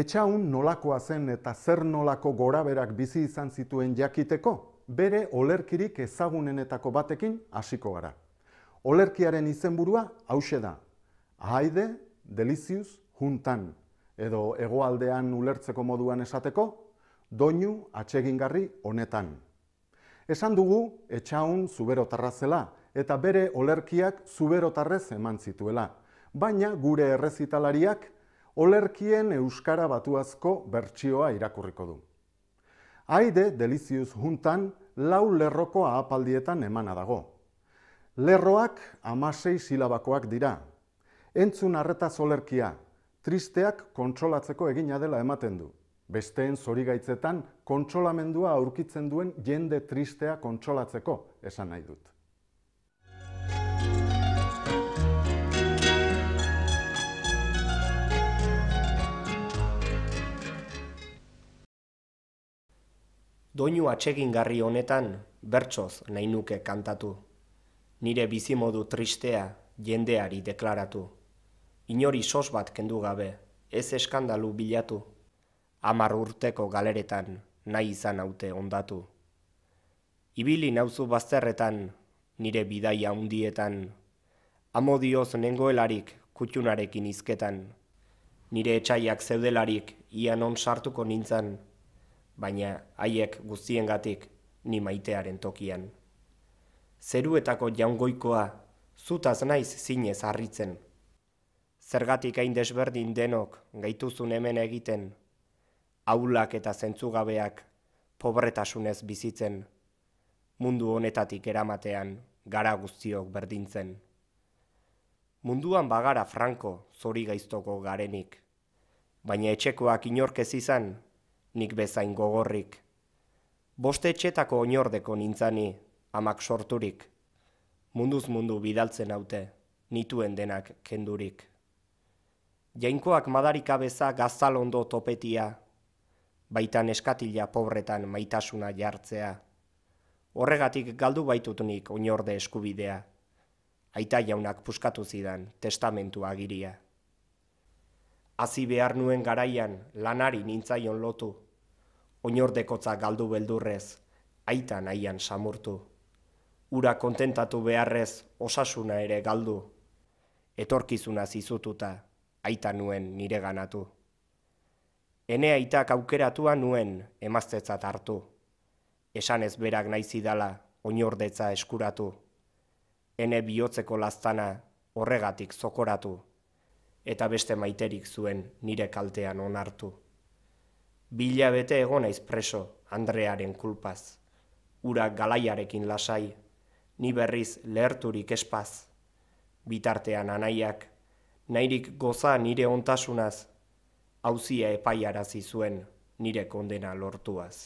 Etxaun nolakoa zen eta zer nolako goraberak bizi izan zituen jakiteko, bere olerkirik ezagunenetako batekin hasiko gara. Olerkiaren izenburua hause da. Haide, delizius, juntan, edo egoaldean ulertzeko moduan esateko, doinu atxegingarri honetan. Esan dugu etxaun zuberotarra zela eta bere olerkiak zuberotarrez eman zituela, baina gure errezitalariak, olerkien euskara batuazko bertsioa irakurriko du. Aide delizius juntan lau lerroko ahapaldietan emana dago. Lerroak amasei silabakoak dira. Entzun arreta olerkia, tristeak kontrolatzeko egina dela ematen du. Besteen zorigaitzetan kontrolamendua aurkitzen duen jende tristea kontrolatzeko esan nahi dut. doinu atsegingarri honetan bertsoz nahi kantatu. Nire bizimodu tristea jendeari deklaratu. Inori sos bat kendu gabe, ez eskandalu bilatu. Amar urteko galeretan nahi izan haute ondatu. Ibili nauzu bazterretan, nire bidaia undietan. Amodioz nengoelarik kutxunarekin izketan. Nire etxaiak zeudelarik ian on sartuko nintzan baina haiek guztiengatik ni maitearen tokian. Zeruetako jaungoikoa zutaz naiz zinez harritzen. Zergatik hain desberdin denok gaituzun hemen egiten, aulak eta zentzugabeak pobretasunez bizitzen, mundu honetatik eramatean gara guztiok berdintzen. Munduan bagara franko zori gaiztoko garenik, baina etxekoak inorkez izan nik bezain gogorrik. Boste etxetako oinordeko nintzani, amak sorturik. Munduz mundu bidaltzen haute, nituen denak kendurik. Jainkoak madarik gazalondo gazal topetia, baitan eskatila pobretan maitasuna jartzea. Horregatik galdu baitutunik oinorde eskubidea, aita jaunak puskatu zidan testamentu agiria. Hazi behar nuen garaian lanari nintzaion lotu, oinordekotza galdu beldurrez, aita nahian samurtu. Ura kontentatu beharrez osasuna ere galdu, etorkizuna zizututa, aita nuen nire ganatu. Hene aitak aukeratua nuen emaztetzat hartu, esan ez berak naizi dala oinordetza eskuratu. Hene bihotzeko lastana horregatik zokoratu, eta beste maiterik zuen nire kaltean onartu bilabete egon naiz Andrearen kulpaz. Ura galaiarekin lasai, ni berriz leherturik espaz. Bitartean anaiak, nairik goza nire ontasunaz, hauzia epaiarazi zuen nire kondena lortuaz.